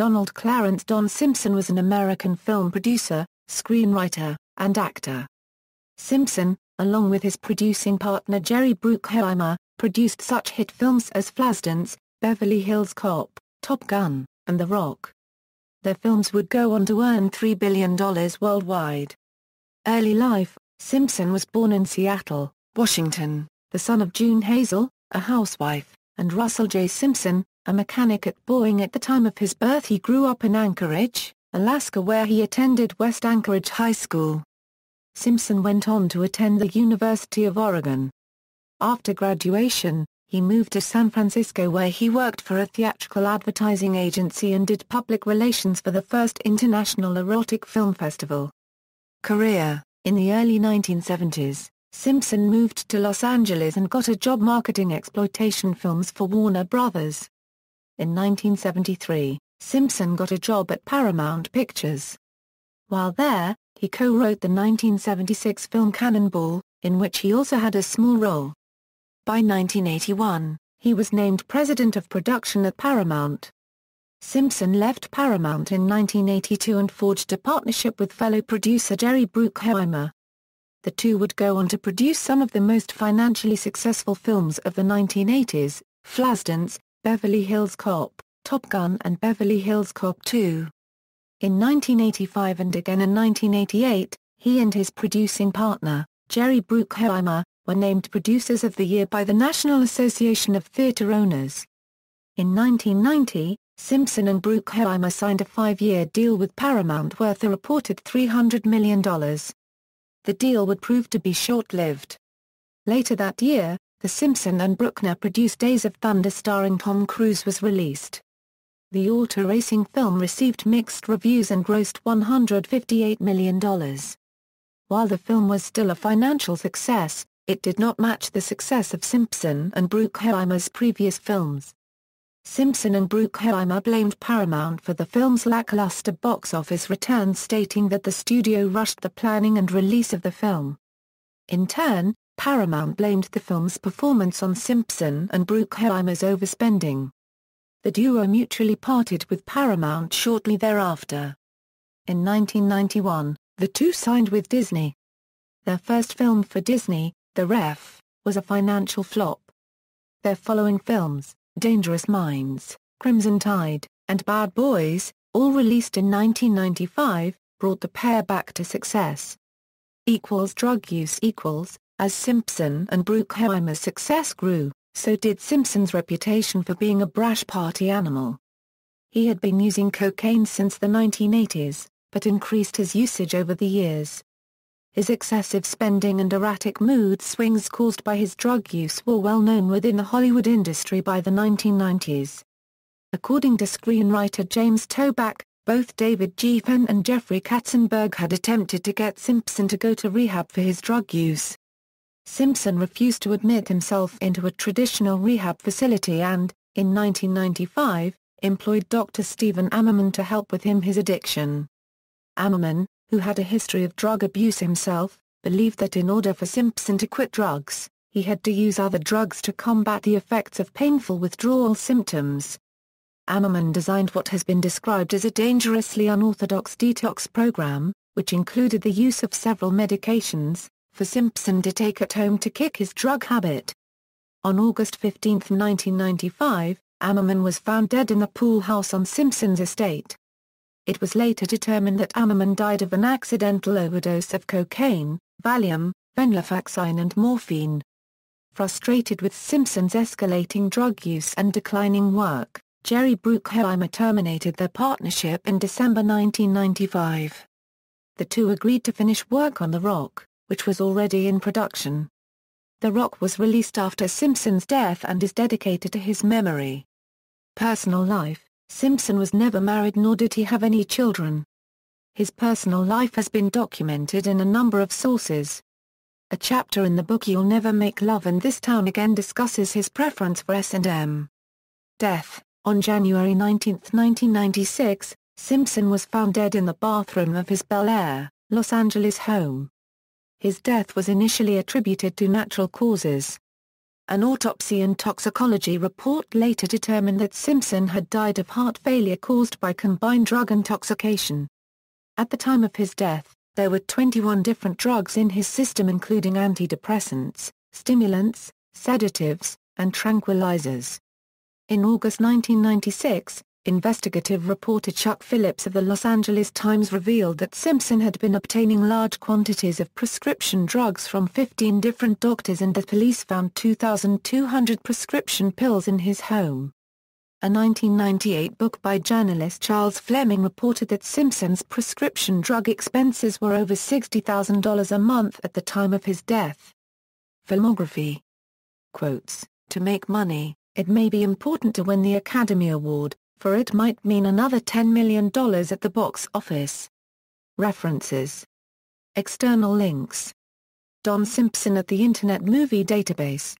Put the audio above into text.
Donald Clarence Don Simpson was an American film producer, screenwriter, and actor. Simpson, along with his producing partner Jerry Bruckheimer, produced such hit films as Flasdance, Beverly Hills Cop, Top Gun, and The Rock. Their films would go on to earn $3 billion worldwide. Early life, Simpson was born in Seattle, Washington, the son of June Hazel, a housewife, and Russell J. Simpson, a mechanic at Boeing at the time of his birth he grew up in Anchorage, Alaska where he attended West Anchorage High School. Simpson went on to attend the University of Oregon. After graduation, he moved to San Francisco where he worked for a theatrical advertising agency and did public relations for the first International Erotic Film Festival. Career In the early 1970s, Simpson moved to Los Angeles and got a job marketing exploitation films for Warner Brothers. In 1973, Simpson got a job at Paramount Pictures. While there, he co-wrote the 1976 film Cannonball, in which he also had a small role. By 1981, he was named president of production at Paramount. Simpson left Paramount in 1982 and forged a partnership with fellow producer Jerry Bruckheimer. The two would go on to produce some of the most financially successful films of the 1980s, Flasdance, Beverly Hills Cop, Top Gun and Beverly Hills Cop 2. In 1985 and again in 1988, he and his producing partner, Jerry Bruckheimer, were named Producers of the Year by the National Association of Theatre Owners. In 1990, Simpson and Bruckheimer signed a five-year deal with Paramount worth a reported $300 million. The deal would prove to be short-lived. Later that year, the Simpson and Bruckner produced Days of Thunder starring Tom Cruise was released. The auto racing film received mixed reviews and grossed $158 million. While the film was still a financial success, it did not match the success of Simpson and Bruckheimer's previous films. Simpson and Bruckheimer blamed Paramount for the film's lackluster box office returns stating that the studio rushed the planning and release of the film. In turn, Paramount blamed the film's performance on Simpson and Bruckheimer's overspending. The duo mutually parted with Paramount shortly thereafter. In 1991, the two signed with Disney. Their first film for Disney, The Ref, was a financial flop. Their following films, Dangerous Minds, Crimson Tide, and Bad Boys, all released in 1995, brought the pair back to success. Equals drug use equals as Simpson and Bruckheimer's success grew, so did Simpson's reputation for being a brash party animal. He had been using cocaine since the 1980s, but increased his usage over the years. His excessive spending and erratic mood swings caused by his drug use were well known within the Hollywood industry by the 1990s. According to screenwriter James Toback, both David Geffen and Jeffrey Katzenberg had attempted to get Simpson to go to rehab for his drug use, Simpson refused to admit himself into a traditional rehab facility and, in 1995, employed Dr. Stephen Ammerman to help with him his addiction. Ammerman, who had a history of drug abuse himself, believed that in order for Simpson to quit drugs, he had to use other drugs to combat the effects of painful withdrawal symptoms. Ammerman designed what has been described as a dangerously unorthodox detox program, which included the use of several medications, for Simpson to take it home to kick his drug habit. On August 15, 1995, Ammerman was found dead in the pool house on Simpson's estate. It was later determined that Ammerman died of an accidental overdose of cocaine, Valium, venlafaxine and morphine. Frustrated with Simpson's escalating drug use and declining work, Jerry Bruckheimer terminated their partnership in December 1995. The two agreed to finish work on The Rock, which was already in production. The Rock was released after Simpson's death and is dedicated to his memory. Personal life Simpson was never married nor did he have any children. His personal life has been documented in a number of sources. A chapter in the book You'll Never Make Love in This Town Again discusses his preference for S&M. Death On January 19, 1996, Simpson was found dead in the bathroom of his Bel Air, Los Angeles home. His death was initially attributed to natural causes. An autopsy and toxicology report later determined that Simpson had died of heart failure caused by combined drug intoxication. At the time of his death, there were 21 different drugs in his system including antidepressants, stimulants, sedatives, and tranquilizers. In August 1996, Investigative reporter Chuck Phillips of the Los Angeles Times revealed that Simpson had been obtaining large quantities of prescription drugs from 15 different doctors and that police found 2,200 prescription pills in his home. A 1998 book by journalist Charles Fleming reported that Simpson's prescription drug expenses were over $60,000 a month at the time of his death. Filmography Quotes, To make money, it may be important to win the Academy Award, for it might mean another $10 million at the box office. References External links Don Simpson at the Internet Movie Database